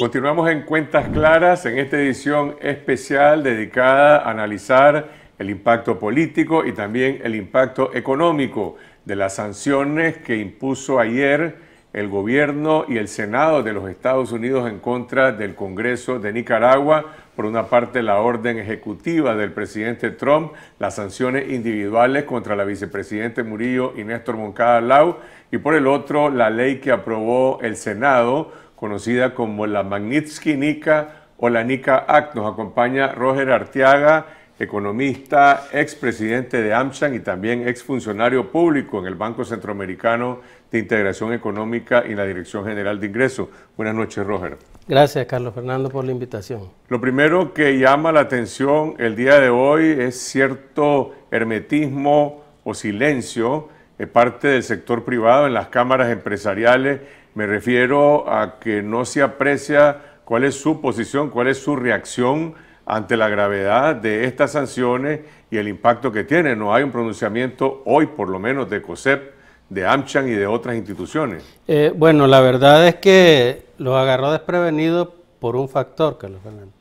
Continuamos en Cuentas Claras en esta edición especial dedicada a analizar el impacto político y también el impacto económico de las sanciones que impuso ayer el gobierno y el Senado de los Estados Unidos en contra del Congreso de Nicaragua. Por una parte, la orden ejecutiva del presidente Trump, las sanciones individuales contra la vicepresidente Murillo y Néstor Moncada Lau, y por el otro, la ley que aprobó el Senado conocida como la Magnitsky Nica o la Nica Act. Nos acompaña Roger Arteaga, economista, expresidente de AmCham y también exfuncionario público en el Banco Centroamericano de Integración Económica y la Dirección General de Ingresos. Buenas noches, Roger. Gracias, Carlos Fernando, por la invitación. Lo primero que llama la atención el día de hoy es cierto hermetismo o silencio de parte del sector privado en las cámaras empresariales me refiero a que no se aprecia cuál es su posición, cuál es su reacción ante la gravedad de estas sanciones y el impacto que tiene. No hay un pronunciamiento hoy, por lo menos, de COSEP, de Amchan y de otras instituciones. Eh, bueno, la verdad es que lo agarró desprevenido por un factor, Carlos Fernando.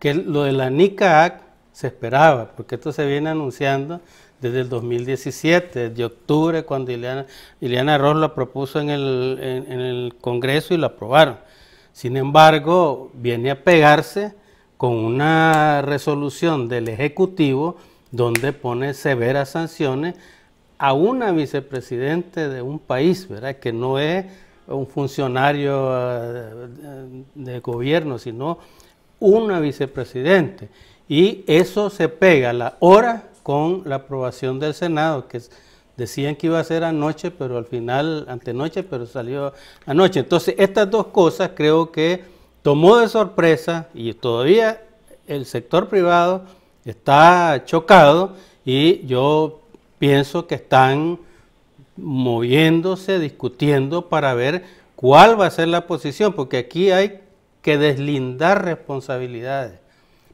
Que lo de la NICAAC. se esperaba, porque esto se viene anunciando desde el 2017, de octubre, cuando Ileana, Ross la propuso en el, Congreso y la aprobaron. Sin embargo, viene a pegarse con una resolución del Ejecutivo donde pone severas sanciones a una vicepresidente de un país, ¿verdad? Que no es un funcionario eh, de gobierno, sino una vicepresidente. Y eso se pega la hora con la aprobación del Senado, que decían que iba a ser anoche, pero al final, antenoche, pero salió anoche. Entonces, estas dos cosas creo que tomó de sorpresa y todavía el sector privado está chocado y yo pienso que están moviéndose, discutiendo para ver cuál va a ser la posición, porque aquí hay que deslindar responsabilidades.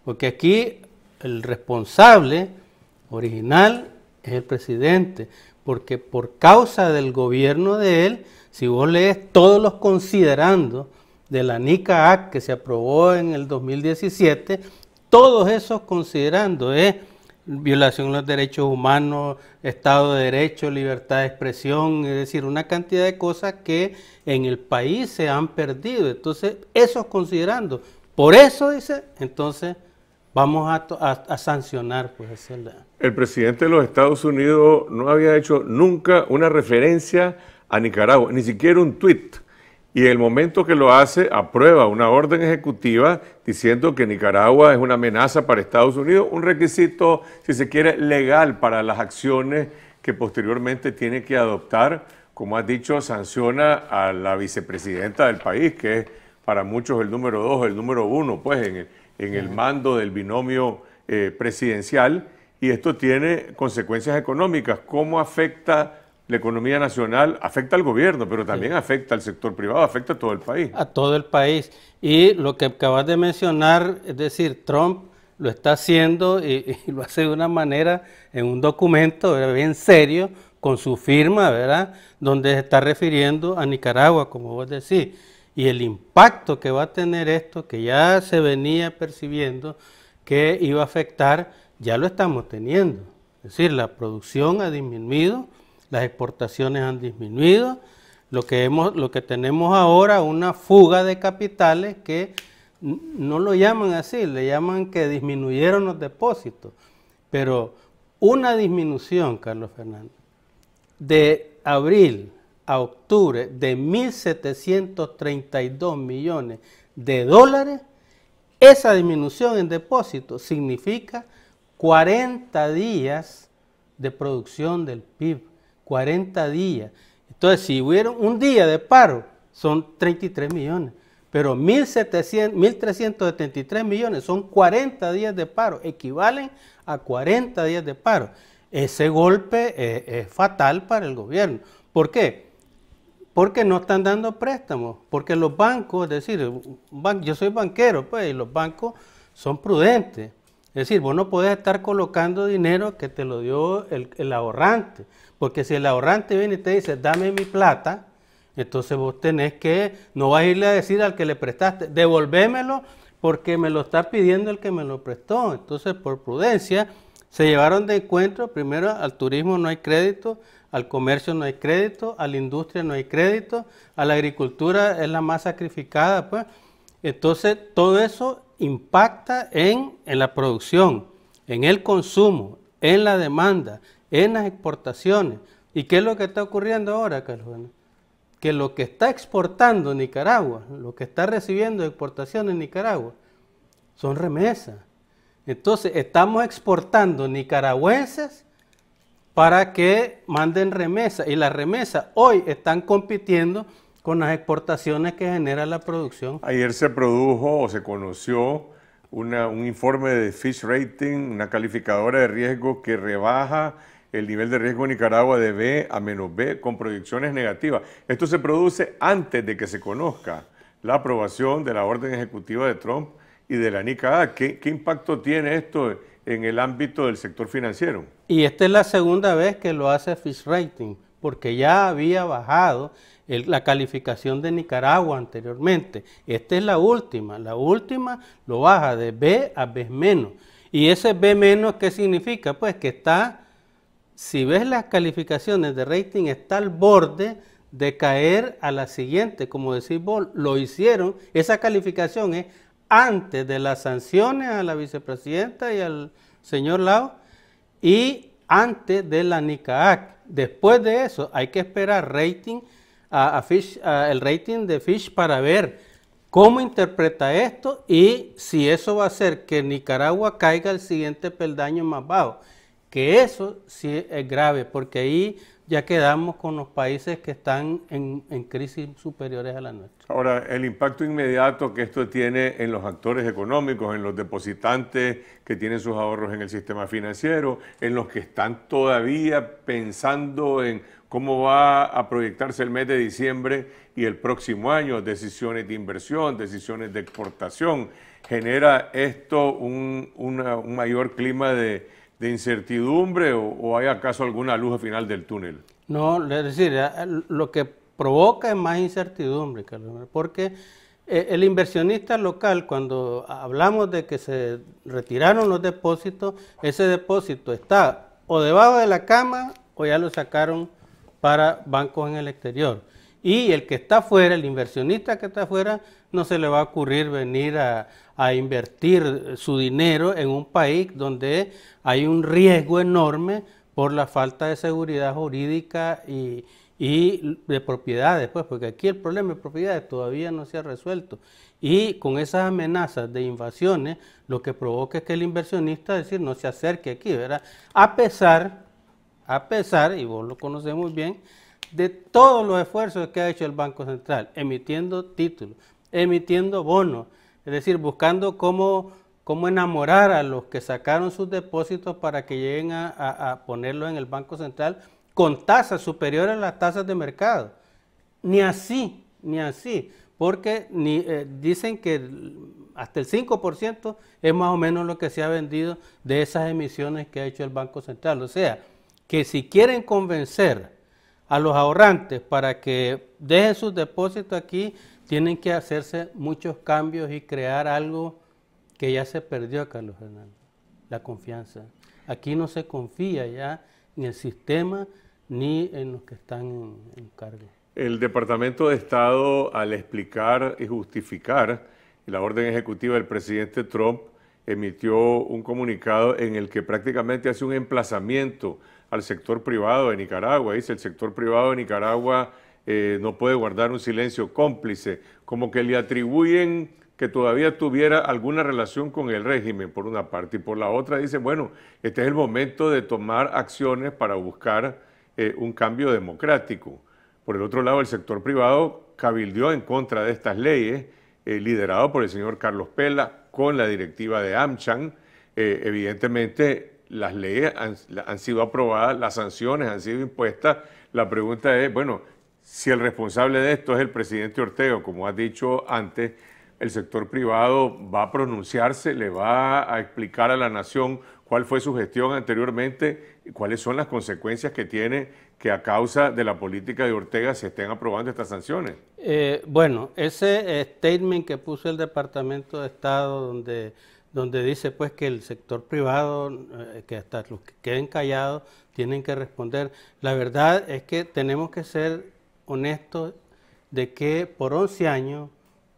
Porque aquí el responsable original es el presidente, porque por causa del gobierno de él, si vos lees todos los considerando de la NICA Act que se aprobó en el 2017, todos esos considerando es ¿eh? violación de los derechos humanos, Estado de Derecho, libertad de expresión, es decir, una cantidad de cosas que en el país se han perdido. Entonces, esos considerando. Por eso, dice, entonces Vamos a, sancionar, pues El presidente de los Estados Unidos no había hecho nunca una referencia a Nicaragua, ni siquiera un tuit. Y el momento que lo hace, aprueba una orden ejecutiva diciendo que Nicaragua es una amenaza para Estados Unidos, un requisito, si se quiere, legal para las acciones que posteriormente tiene que adoptar. Como has dicho, sanciona a la vicepresidenta del país, que es para muchos el número dos, el número uno, pues en el, en el mando del binomio eh, presidencial y esto tiene consecuencias económicas. ¿Cómo afecta la economía nacional? Afecta al gobierno, pero también afecta al sector privado, afecta a todo el país. A todo el país. Y lo que acabas de mencionar, es decir, Trump lo está haciendo y, lo hace de una manera, en un documento bien serio, con su firma, ¿verdad? Donde se está refiriendo a Nicaragua, como vos decís y el impacto que va a tener esto, que ya se venía percibiendo que iba a afectar, ya lo estamos teniendo. Es decir, la producción ha disminuido, las exportaciones han disminuido, lo que, hemos, lo que tenemos ahora una fuga de capitales que no lo llaman así, le llaman que disminuyeron los depósitos, pero una disminución, Carlos Fernández, de abril a octubre de 1.732 millones de dólares, esa disminución en depósitos significa 40 días de producción del PIB, 40 días. Entonces, si hubiera un día de paro, son 33 millones, pero 1.373 millones son 40 días de paro, equivalen a 40 días de paro. Ese golpe es, eh, es fatal para el gobierno. ¿Por qué? porque no están dando préstamos, porque los bancos, es decir, yo soy banquero, pues, y los bancos son prudentes. Es decir, vos no podés estar colocando dinero que te lo dio el, el ahorrante, porque si el ahorrante viene y te dice, dame mi plata, entonces vos tenés que, no vas a irle a decir al que le prestaste, devolvémelo porque me lo está pidiendo el que me lo prestó. Entonces, por prudencia, se llevaron de encuentro primero al turismo no hay crédito, al comercio no hay crédito, a la industria no hay crédito, a la agricultura es la más sacrificada, pues. Entonces, todo eso impacta en, en la producción, en el consumo, en la demanda, en las exportaciones. ¿Y qué es lo que está ocurriendo ahora, Carlos? Que lo que está exportando Nicaragua, lo que está recibiendo exportaciones exportación en Nicaragua, son remesas. Entonces, estamos exportando nicaragüenses para que manden remesas. Y las remesas hoy están compitiendo con las exportaciones que genera la producción. Ayer se produjo o se conoció un informe de Fish Rating, una calificadora de riesgo que rebaja el nivel de riesgo en Nicaragua de B a menos B con proyecciones negativas. Esto se produce antes de que se conozca la aprobación de la orden ejecutiva de Trump y de la NICA. ¿Qué, ¿Qué impacto tiene esto en el ámbito del sector financiero? Y esta es la segunda vez que lo hace Fish Rating, porque ya había bajado la calificación de Nicaragua anteriormente. Esta es la última, la última lo baja de B a B menos. ¿Y ese B menos qué significa? Pues que está, si ves las calificaciones de rating, está al borde de caer a la siguiente, como decís vos, lo hicieron, esa calificación es antes de las sanciones a la vicepresidenta y al señor Lao y antes de la NICAAC. Después de eso hay que esperar rating a, Fish, el rating de Fish para ver cómo interpreta esto y si eso va a hacer que Nicaragua caiga al siguiente peldaño más bajo. Que eso sí es grave, porque ahí ya quedamos con los países que están en, crisis superiores a la nuestra. Ahora, el impacto inmediato que esto tiene en los actores económicos, en los depositantes que tienen sus ahorros en el sistema financiero, en los que están todavía pensando en cómo va a proyectarse el mes de diciembre y el próximo año, decisiones de inversión, decisiones de exportación, genera esto un mayor clima de de incertidumbre o, hay acaso alguna luz al final del túnel? No, es decir, eh, lo que provoca es más incertidumbre, porque eh, el inversionista local, cuando hablamos de que se retiraron los depósitos, ese depósito está o debajo de la cama o ya lo sacaron para bancos en el exterior. Y el que está afuera, el inversionista que está afuera, no se le va a ocurrir venir a, invertir su dinero en un país donde hay un riesgo enorme por la falta de seguridad jurídica y, de propiedades, pues, porque aquí el problema de propiedades todavía no se ha resuelto. Y con esas amenazas de invasiones, lo que provoca es que el inversionista, decir, no se acerque aquí, ¿verdad? A pesar, a pesar, y vos lo conocemos muy bien, de todos los esfuerzos que ha hecho el Banco Central, emitiendo títulos, emitiendo bonos, es decir, buscando cómo, enamorar a los que sacaron sus depósitos para que lleguen a, ponerlos en el Banco Central con tasas superiores a las tasas de mercado. Ni así, ni así, porque ni, eh, dicen que hasta el 5% es más o menos lo que se ha vendido de esas emisiones que ha hecho el Banco Central. O sea, que si quieren convencer a los ahorrantes para que dejen sus depósitos aquí, tienen que hacerse muchos cambios y crear algo que ya se perdió, Carlos Hernández, la confianza. Aquí no se confía ya en el sistema ni en los que están en, en cargo. El Departamento de Estado, al explicar y justificar la orden ejecutiva del presidente Trump, emitió un comunicado en el que prácticamente hace un emplazamiento al sector privado de Nicaragua. Dice, el sector privado de Nicaragua eh, no puede guardar un silencio cómplice, como que le atribuyen que todavía tuviera alguna relación con el régimen, por una parte, y por la otra dice, bueno, este es el momento de tomar acciones para buscar eh, un cambio democrático. Por el otro lado, el sector privado cabildeó en contra de estas leyes, eh, liderado por el señor Carlos Pela, con la directiva de Amchan. evidentemente, las leyes han sido aprobadas, las sanciones han sido impuestas. La pregunta es, bueno, si el responsable de esto es el presidente Ortega, como has dicho antes, el sector privado va a pronunciarse, le va a explicar a la nación cuál fue su gestión anteriormente y cuáles son las consecuencias que tiene que a causa de la política de Ortega se estén aprobando estas sanciones. Eh, bueno, ese eh, statement que puso el Departamento de Estado donde, donde dice pues que el sector privado, eh, que hasta los que queden callados, tienen que responder, la verdad es que tenemos que ser Honesto de que por 11 años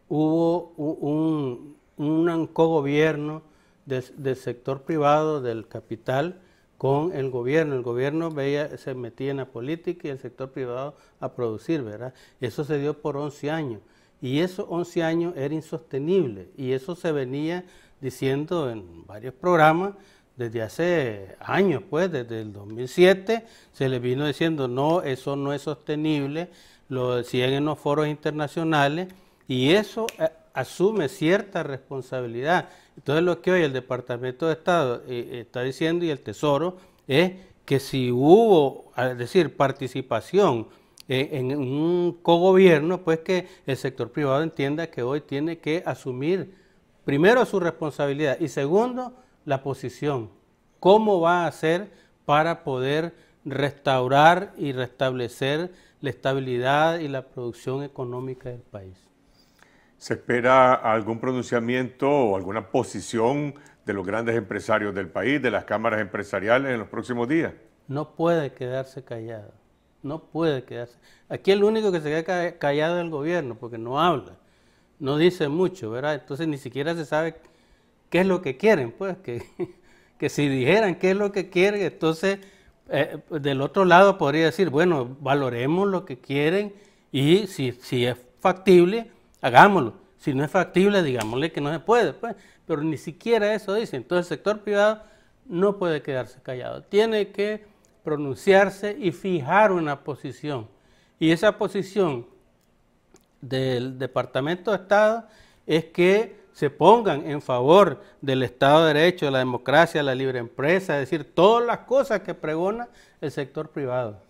hubo un, un cogobierno del sector privado, del capital, con el gobierno. El gobierno veía, se metía en la política y el sector privado a producir, ¿verdad? Eso se dio por 11 años. Y esos 11 años era insostenible. Y eso se venía diciendo en varios programas desde hace años, pues, desde el 2007, se les vino diciendo, no, eso no es sostenible, lo decían en los foros internacionales, y eso eh, asume cierta responsabilidad. Entonces lo que hoy el Departamento de Estado eh, está diciendo y el Tesoro es que si hubo, es decir, participación eh, en un cogobierno, pues que el sector privado entienda que hoy tiene que asumir primero su responsabilidad y segundo, la posición, cómo va a hacer para poder restaurar y restablecer la estabilidad y la producción económica del país. ¿Se espera algún pronunciamiento o alguna posición de los grandes empresarios del país, de las cámaras empresariales en los próximos días? No puede quedarse callado, no puede quedarse. Aquí el único que se queda callado es el gobierno, porque no habla, no dice mucho, ¿verdad? Entonces ni siquiera se sabe qué es lo que quieren, pues, que, que si dijeran qué es lo que quieren, entonces eh, del otro lado podría decir, bueno, valoremos lo que quieren y si, si es factible, hagámoslo. Si no es factible, digámosle que no se puede, pues. Pero ni siquiera eso dice. Entonces el sector privado no puede quedarse callado. Tiene que pronunciarse y fijar una posición. Y esa posición del Departamento de Estado es que se pongan en favor del Estado de Derecho, de la democracia, de la libre empresa, es decir, todas las cosas que pregona el sector privado.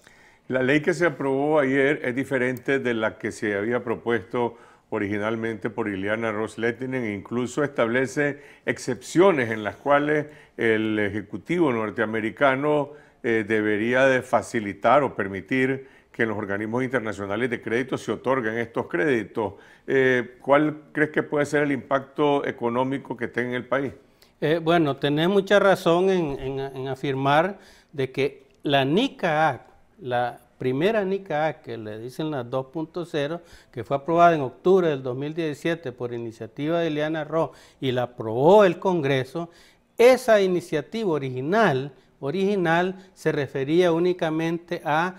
La ley que se aprobó ayer es diferente de la que se había propuesto originalmente por Ileana Iliana e incluso establece excepciones en las cuales el Ejecutivo norteamericano eh, debería de facilitar o permitir que los organismos internacionales de crédito se otorgan estos créditos. Eh, ¿Cuál crees que puede ser el impacto económico que tenga en el país? Eh, bueno, tenés mucha razón en, afirmar de que la NICA la primera NICA que le dicen las 2.0, que fue aprobada en octubre del 2017 por iniciativa de Eliana Ross y la aprobó el Congreso, esa iniciativa original original se refería únicamente a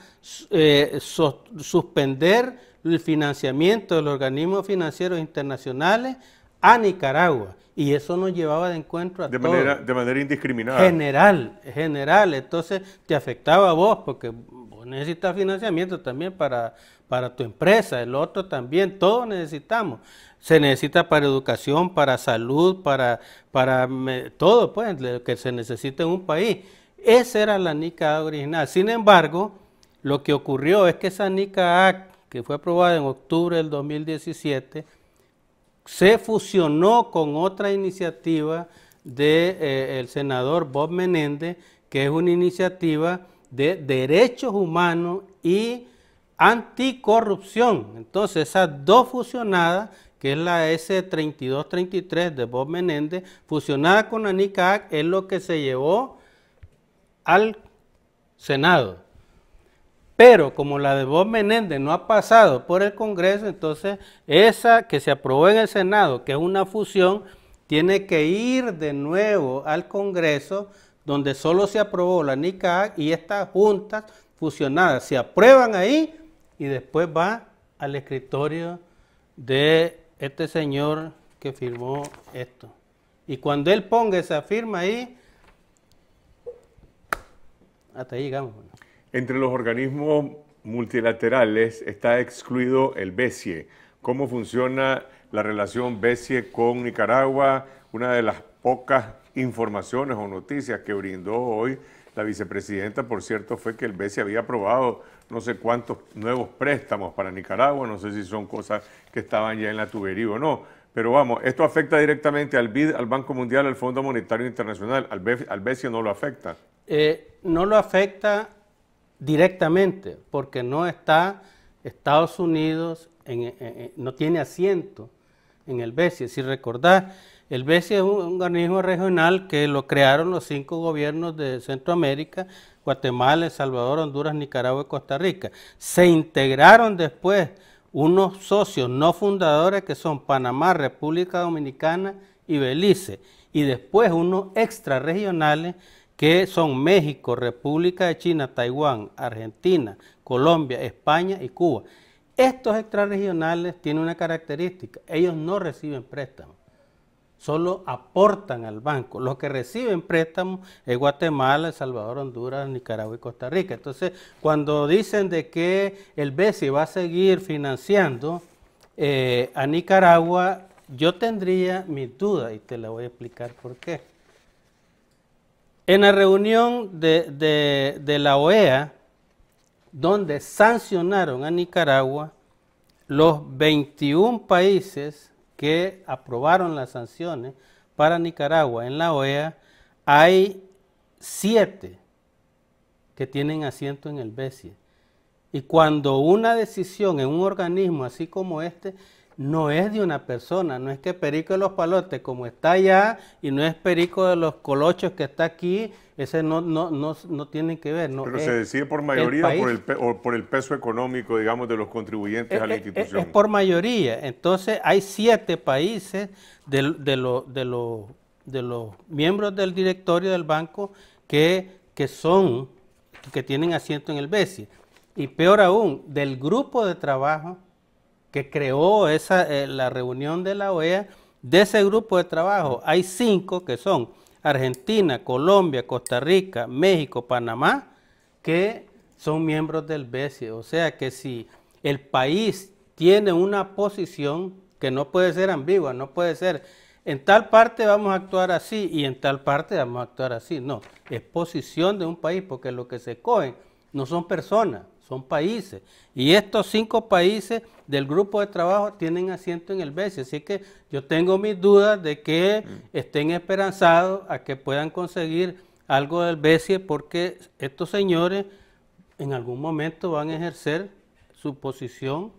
eh, suspender el financiamiento de los organismos financieros internacionales a Nicaragua. Y eso nos llevaba de encuentro a de todos. Manera, de manera indiscriminada. General, general. Entonces te afectaba a vos porque vos necesitas financiamiento también para, para tu empresa, el otro también, todos necesitamos. Se necesita para educación, para salud, para, para todo, pues, lo que se necesita en un país. Esa era la NICA original. Sin embargo, lo que ocurrió es que esa NICA Act, que fue aprobada en octubre del 2017, se fusionó con otra iniciativa del de, eh, senador Bob Menéndez, que es una iniciativa de derechos humanos y anticorrupción. Entonces, esas dos fusionadas, que es la S3233 de Bob Menéndez, fusionada con la Act es lo que se llevó al Senado. Pero como la de Bob Menéndez no ha pasado por el Congreso, entonces esa que se aprobó en el Senado, que es una fusión, tiene que ir de nuevo al Congreso, donde solo se aprobó la NICA y estas juntas fusionadas se aprueban ahí y después va al escritorio de este señor que firmó esto. Y cuando él ponga esa firma ahí, hasta ahí Entre los organismos multilaterales está excluido el BESIE. ¿Cómo funciona la relación BESIE con Nicaragua? Una de las pocas informaciones o noticias que brindó hoy la vicepresidenta, por cierto, fue que el BESIE había aprobado no sé cuántos nuevos préstamos para Nicaragua, no sé si son cosas que estaban ya en la tubería o no. Pero vamos, esto afecta directamente al BID, al Banco Mundial, al Fondo Monetario Internacional, al, BESIE no lo afecta. Eh, no lo afecta directamente porque no está Estados Unidos, eh, eh, no tiene asiento en el BESI. Si recordar, el BESI es un, organismo regional que lo crearon los cinco gobiernos de Centroamérica, Guatemala, El Salvador, Honduras, Nicaragua y Costa Rica. Se integraron después unos socios no fundadores que son Panamá, República Dominicana y Belice, y después unos extrarregionales que son México, República de China, Taiwán, Argentina, Colombia, España y Cuba. Estos extrarregionales tienen una característica, ellos no reciben préstamos, solo aportan al banco. Los que reciben préstamos es Guatemala, El Salvador, Honduras, Nicaragua y Costa Rica. Entonces, cuando dicen de que el BESI va a seguir financiando eh, a Nicaragua, yo tendría mis dudas y te la voy a explicar por qué en la reunión de, la OEA, donde sancionaron a Nicaragua los 21 países que aprobaron las sanciones para Nicaragua en la OEA, hay siete que tienen asiento en el BESIE. Y cuando una decisión en un organismo así como este no es de una persona, no es que Perico de los Palotes como está allá y no es Perico de los Colochos que está aquí, ese no, no, no, no tiene que ver. Pero se decide por mayoría o por, el, por el peso económico, digamos, de los contribuyentes a la institución. Es, por mayoría. Entonces hay siete países de, de, de, de los miembros del directorio del banco que, que son, que tienen asiento en el BESI. Y peor aún, del grupo de trabajo que creó esa, eh, la reunión de la OEA de ese grupo de trabajo. Hay cinco que son Argentina, Colombia, Costa Rica, México, Panamá, que son miembros del BESI. O sea que si el país tiene una posición que no puede ser ambigua, no puede ser en tal parte vamos a actuar así y en tal parte vamos a actuar así. No, es posición de un país porque lo que se coge no son personas son países. Y estos cinco países del grupo de trabajo tienen asiento en el BCE, Así que yo tengo mis dudas de que estén esperanzados a que puedan conseguir algo del BCE, porque estos señores en algún momento van a ejercer su posición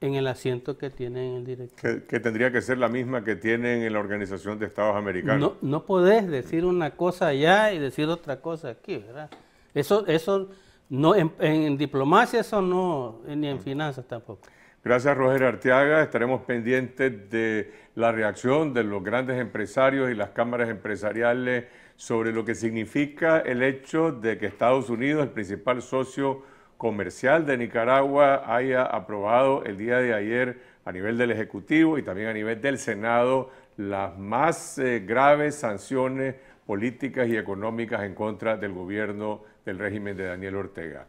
en el asiento que tienen en el directorio. Que, tendría que ser la misma que tienen en la Organización de Estados Americanos. No, no podés decir una cosa allá y decir otra cosa aquí, ¿verdad? Eso, eso no, en, diplomacia eso no, ni en finanzas tampoco. Gracias, Roger Arteaga. Estaremos pendientes de la reacción de los grandes empresarios y las cámaras empresariales sobre lo que significa el hecho de que Estados Unidos, el principal socio comercial de Nicaragua, haya aprobado el día de ayer a nivel del Ejecutivo y también a nivel del Senado las más eh, graves sanciones políticas y económicas en contra del gobierno del régimen de Daniel Ortega.